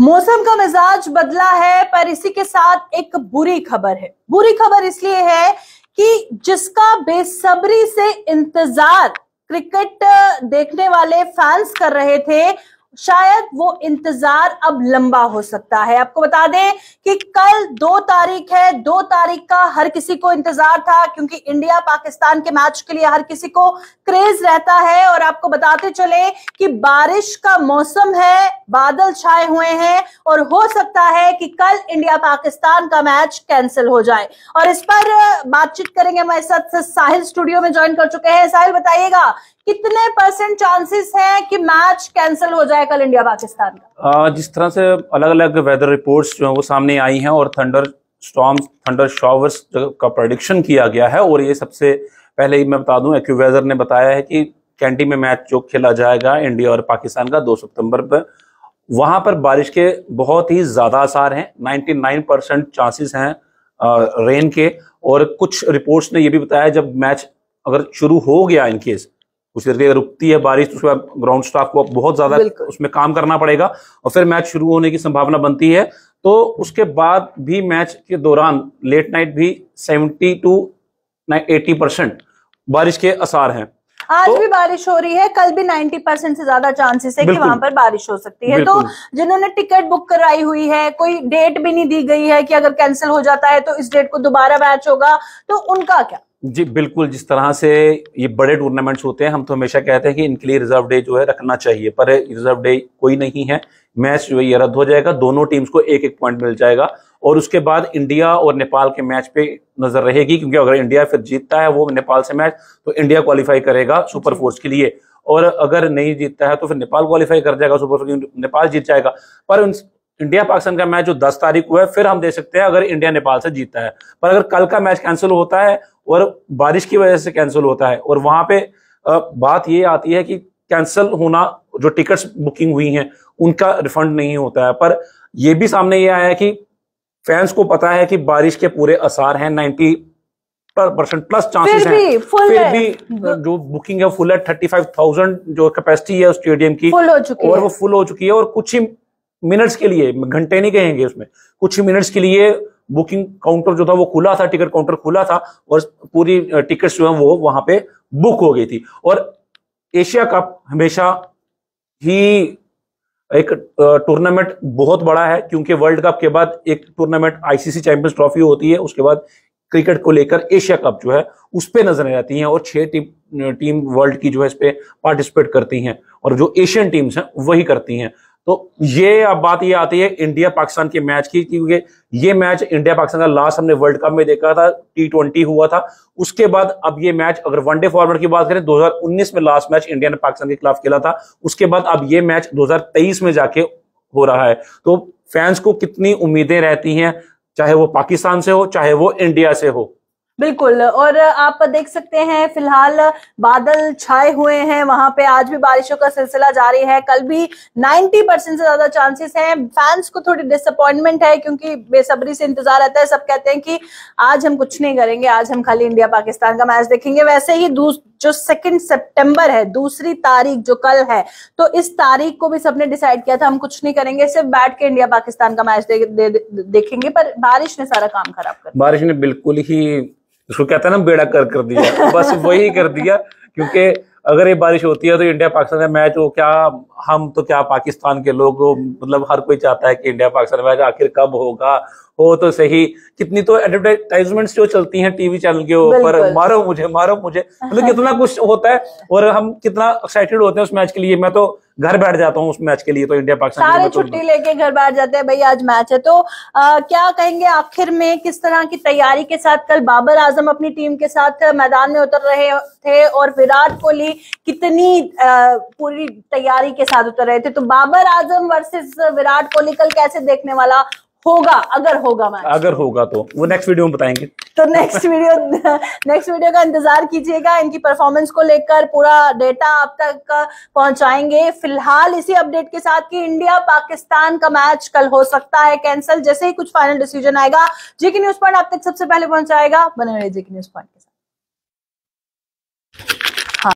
मौसम का मिजाज बदला है पर इसी के साथ एक बुरी खबर है बुरी खबर इसलिए है कि जिसका बेसब्री से इंतजार क्रिकेट देखने वाले फैंस कर रहे थे शायद वो इंतजार अब लंबा हो सकता है आपको बता दें कि कल दो तारीख है दो तारीख का हर किसी को इंतजार था क्योंकि इंडिया पाकिस्तान के मैच के लिए हर किसी को क्रेज रहता है और आपको बताते चले कि बारिश का मौसम है बादल छाए हुए हैं और हो सकता है कि कल इंडिया पाकिस्तान का मैच कैंसिल हो जाए और इस पर बातचीत करेंगे हमारे साथ साहिल स्टूडियो में ज्वाइन कर चुके हैं साहिल बताइएगा कितने परसेंट चांसेस हैं कि मैच कैंसिल हो जाए कल इंडिया पाकिस्तान का जिस तरह से अलग अलग वेदर रिपोर्ट्स जो है वो सामने आई हैं और थंडर स्टॉम थंडर शॉवर्स का प्रोडिक्शन किया गया है और ये सबसे पहले ही मैं बता दूं एक्यूवेदर ने बताया है कि कैंटी में मैच जो खेला जाएगा इंडिया और पाकिस्तान का 2 सितंबर पर वहां पर बारिश के बहुत ही ज्यादा आसार हैं 99 परसेंट चांसेस हैं रेन के और कुछ रिपोर्ट्स ने ये भी बताया जब मैच अगर शुरू हो गया इनकेस कुछ देर के अगर रुकती है बारिश तो उसके बाद ग्राउंड स्टाफ को बहुत ज्यादा उसमें काम करना पड़ेगा और फिर मैच शुरू होने की संभावना बनती है तो उसके बाद भी मैच के दौरान लेट नाइट भी सेवेंटी टू एटी परसेंट बारिश के आसार हैं आज तो, भी बारिश हो रही है कल भी 90 परसेंट से ज्यादा चांसेस है कि वहां पर बारिश हो सकती है तो जिन्होंने टिकट बुक कराई हुई है कोई डेट भी नहीं दी गई है कि अगर कैंसिल हो जाता है तो इस डेट को दोबारा मैच होगा तो उनका क्या जी बिल्कुल जिस तरह से ये बड़े टूर्नामेंट्स होते हैं हम तो हमेशा कहते हैं कि इनके लिए रिजर्व डे जो है रखना चाहिए पर रिजर्व डे कोई नहीं है मैच जो है ये रद्द हो जाएगा दोनों टीम्स को एक एक पॉइंट मिल जाएगा और उसके बाद इंडिया और नेपाल के मैच पे नजर रहेगी क्योंकि अगर इंडिया फिर जीतता है वो नेपाल से मैच तो इंडिया क्वालिफाई करेगा सुपर फोर्स के लिए और अगर नहीं जीतता है तो फिर नेपाल क्वालिफाई कर जाएगा सुपर फोर्स नेपाल जीत जाएगा पर इंडिया पाकिस्तान का मैच जो 10 तारीख को है फिर हम देख सकते हैं अगर इंडिया नेपाल से जीतता है पर अगर कल का मैच कैंसिल होता है और बारिश की वजह से कैंसिल होता है और वहां पे बात ये आती है कि कैंसिल होना जो टिकट्स बुकिंग हुई हैं उनका रिफंड नहीं होता है पर यह भी सामने ये आया है कि फैंस को पता है कि बारिश के पूरे आसार हैं नाइनटी परसेंट प्लस चांसेस हैं फिर है। भी जो बुकिंग है फुल है थर्टी फाइव थाउजेंड जो कैपेसिटी है स्टेडियम की फुल हो चुकी और है। वो फुल हो चुकी है और कुछ ही मिनट्स के लिए घंटे नहीं कहेंगे उसमें कुछ ही मिनट्स के लिए बुकिंग काउंटर जो था वो खुला था टिकट काउंटर खुला था और पूरी टिकट जो है वो वहां पे बुक हो गई थी और एशिया कप हमेशा ही एक टूर्नामेंट बहुत बड़ा है क्योंकि वर्ल्ड कप के बाद एक टूर्नामेंट आईसीसी चैंपियंस ट्रॉफी होती है उसके बाद क्रिकेट को लेकर एशिया कप जो है उस पर नजरें रहती हैं और छह टीम टीम वर्ल्ड की जो है इस पर पार्टिसिपेट करती हैं और जो एशियन टीम्स हैं वही करती हैं तो ये अब बात ये आती है इंडिया पाकिस्तान के मैच की क्योंकि ये मैच इंडिया पाकिस्तान का लास्ट हमने वर्ल्ड कप में देखा था टी ट्वेंटी हुआ था उसके बाद अब ये मैच अगर वनडे फॉर्मेट की बात करें 2019 में लास्ट मैच इंडिया ने पाकिस्तान के खिलाफ खेला था उसके बाद अब ये मैच 2023 में जाके हो रहा है तो फैंस को कितनी उम्मीदें रहती हैं चाहे वो पाकिस्तान से हो चाहे वो इंडिया से हो बिल्कुल और आप देख सकते हैं फिलहाल बादल छाए हुए हैं वहां पे आज भी बारिशों का सिलसिला जारी है कल भी 90 परसेंट से ज्यादा चांसेस हैं फैंस को थोड़ी डिसअपॉइंटमेंट है क्योंकि बेसब्री से इंतजार रहता है सब कहते हैं कि आज हम कुछ नहीं करेंगे आज हम खाली इंडिया पाकिस्तान का मैच देखेंगे वैसे ही दूसरे जो सेकेंड सेप्टेम्बर है दूसरी तारीख जो कल है तो इस तारीख को भी सबने डिसाइड किया था हम कुछ नहीं करेंगे सिर्फ बैठ के इंडिया पाकिस्तान का मैच दे, दे, दे, देखेंगे पर बारिश ने सारा काम खराब कर बारिश ने बिल्कुल ही उसको कहता है ना बेड़ा कर कर दिया बस वही कर दिया क्योंकि अगर ये बारिश होती है तो इंडिया पाकिस्तान का मैच वो क्या हम तो क्या पाकिस्तान के लोग मतलब हर कोई चाहता है कि इंडिया पाकिस्तान मैच आखिर कब होगा हो तो सही कितनी तो एडवर्टाइजमेंट जो चलती हैं टीवी चैनल के ऊपर मारो मुझे मारो मुझे मतलब कितना कुछ होता है और हम कितना एक्साइटेड होते हैं उस मैच के लिए मैं तो घर बैठ जाता हूँ उस मैच के लिए तो इंडिया पाकिस्तान सारे तो छुट्टी लेके घर बैठ जाते हैं भाई आज मैच है तो आ, क्या कहेंगे आखिर में किस तरह की तैयारी के साथ कल बाबर आजम अपनी टीम के साथ मैदान में उतर रहे थे और विराट कोहली कितनी आ, पूरी तैयारी के साथ उतर रहे थे तो बाबर आजम वर्सेस विराट कोहली कल कैसे देखने वाला होगा अगर होगा मैच अगर होगा तो वो नेक्स्ट वीडियो में बताएंगे तो नेक्स्ट वीडियो नेक्स्ट वीडियो का इंतजार कीजिएगा इनकी परफॉर्मेंस को लेकर पूरा डेटा आप तक पहुंचाएंगे फिलहाल इसी अपडेट के साथ कि इंडिया पाकिस्तान का मैच कल हो सकता है कैंसिल जैसे ही कुछ फाइनल डिसीजन आएगा जेके न्यूज पॉइंट आप तक सबसे पहले पहुंचाएगा बने रहे जेके न्यूज पॉइंट